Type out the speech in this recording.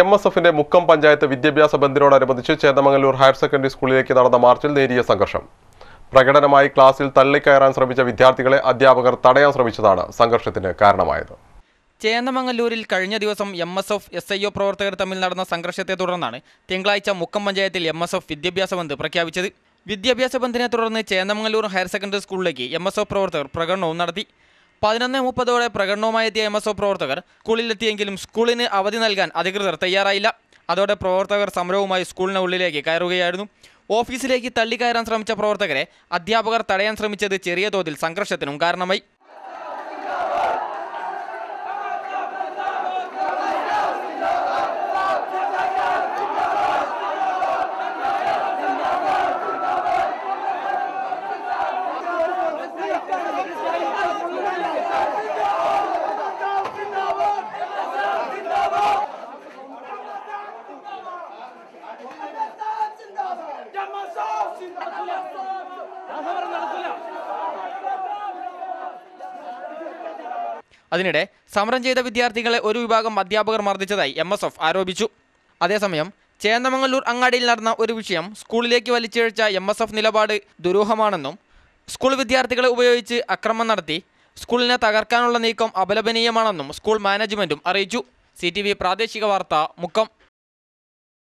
M S എഫിന്റെ മുക്കം പഞ്ചായത്ത് വിദ്യാഭ്യാസ ബന്ദിനോടനുബന്ധിച്ച് ചേതമംഗലൂർ higher secondary സ്കൂളിലേക്ക് നടന്ന മാർച്ചിൽ നേരിയ സംഘർഷം പ്രകടനമായി ക്ലാസ്സിൽ തള്ളിക്കയറാൻ ശ്രമിച്ച വിദ്യാർത്ഥികളെ അധ്യാപകർ തടയാൻ ശ്രമിച്ചതാണ് സംഘർഷത്തിന് കാരണമായത് ചേന്നമംഗല്ലൂരിൽ കഴിഞ്ഞ ദിവസം M S F S I O പ്രവർത്തകർ തമ്മിൽ നടന്ന സംഘർഷത്തെ തുടർന്നാണ് തിങ്കളാഴ്ച മുക്കം പഞ്ചായത്തിൽ എം എസ് എഫ് വിദ്യാഭ്യാസ ബന്ദ് പ്രഖ്യാപിച്ചത് വിദ്യാഭ്യാസ ബന്ദിനെ തുടർന്ന് ചേന്നമംഗല്ലൂർ ഹയർ സെക്കൻഡറി സ്കൂളിലേക്ക് എം എസ് എഫ് പ്രവർത്തകർ പ്രകടനവും നടത്തി പതിനൊന്ന് മുപ്പതോടെ പ്രകടനവുമായി എത്തിയ എം എസ് ഒ പ്രവർത്തകർ സ്കൂളിലെത്തിയെങ്കിലും സ്കൂളിന് അവധി നൽകാൻ അധികൃതർ തയ്യാറായില്ല അതോടെ പ്രവർത്തകർ സമരവുമായി സ്കൂളിന് ഉള്ളിലേക്ക് കയറുകയായിരുന്നു ഓഫീസിലേക്ക് തള്ളിക്കയറാൻ ശ്രമിച്ച പ്രവർത്തകരെ അധ്യാപകർ തടയാൻ ശ്രമിച്ചത് ചെറിയ തോതിൽ സംഘർഷത്തിനും കാരണമായി അതിനിടെ സമരം ചെയ്ത വിദ്യാർത്ഥികളെ ഒരു വിഭാഗം അധ്യാപകർ മർദ്ദിച്ചതായി എം എസ് എഫ് ആരോപിച്ചു അതേസമയം ചേന്ദമംഗല്ലൂർ അങ്ങാടിയിൽ നടന്ന ഒരു വിഷയം സ്കൂളിലേക്ക് വലിച്ചിഴച്ച എം എസ് എഫ് നിലപാട് ദുരൂഹമാണെന്നും സ്കൂൾ വിദ്യാർത്ഥികളെ ഉപയോഗിച്ച് അക്രമം നടത്തി സ്കൂളിനെ തകർക്കാനുള്ള നീക്കം അപലപനീയമാണെന്നും സ്കൂൾ മാനേജ്മെന്റും അറിയിച്ചു സി പ്രാദേശിക വാർത്ത മുക്കം